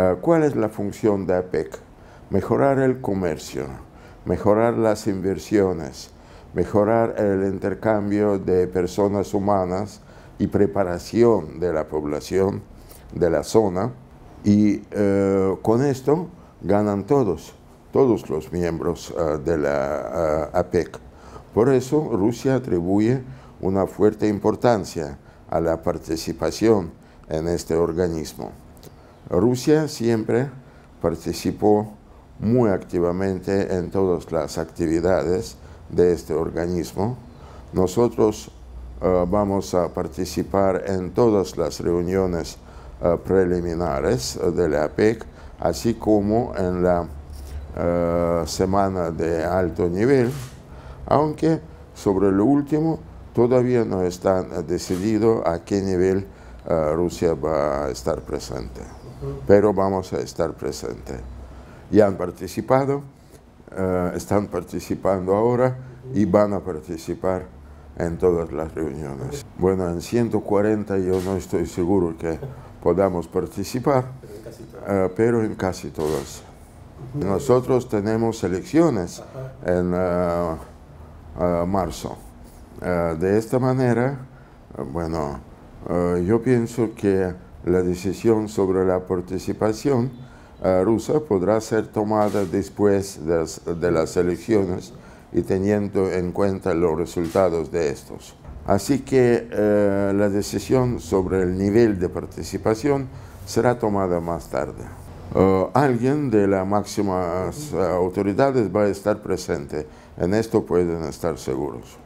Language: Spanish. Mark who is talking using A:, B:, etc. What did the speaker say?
A: Ah, ¿Cuál es la función de APEC? Mejorar el comercio, mejorar las inversiones, mejorar el intercambio de personas humanas y preparación de la población de la zona. Y eh, con esto ganan todos, todos los miembros ah, de la ah, APEC. Por eso Rusia atribuye una fuerte importancia a la participación en este organismo. Rusia siempre participó muy activamente en todas las actividades de este organismo. Nosotros eh, vamos a participar en todas las reuniones eh, preliminares eh, de la APEC, así como en la semana de alto nivel, aunque sobre lo último todavía no está decidido a qué nivel Rusia va a estar presente pero vamos a estar presentes. Ya han participado, eh, están participando ahora y van a participar en todas las reuniones. Bueno, en 140 yo no estoy seguro que podamos participar, eh, pero en casi todas. Nosotros tenemos elecciones en eh, marzo. de esta manera, bueno, yo pienso que la decisión sobre la participación eh, rusa podrá ser tomada después de las, elecciones y teniendo en cuenta los resultados de estos. Así que eh, la decisión sobre el nivel de participación será tomada más tarde. Eh, alguien de las máximas autoridades va a estar presente. En esto pueden estar seguros.